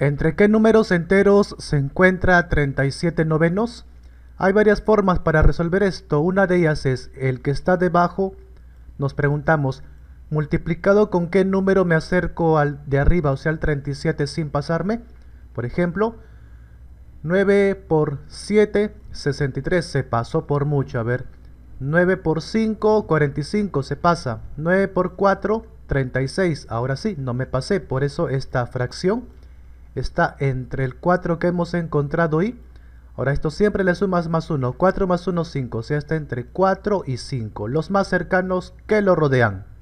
¿Entre qué números enteros se encuentra 37 novenos? Hay varias formas para resolver esto. Una de ellas es el que está debajo. Nos preguntamos, ¿multiplicado con qué número me acerco al de arriba, o sea, al 37 sin pasarme? Por ejemplo, 9 por 7, 63, se pasó por mucho. A ver, 9 por 5, 45, se pasa. 9 por 4, 36. Ahora sí, no me pasé, por eso esta fracción está entre el 4 que hemos encontrado y... Ahora esto siempre le sumas más 1, 4 más 1, 5, o sea está entre 4 y 5, los más cercanos que lo rodean.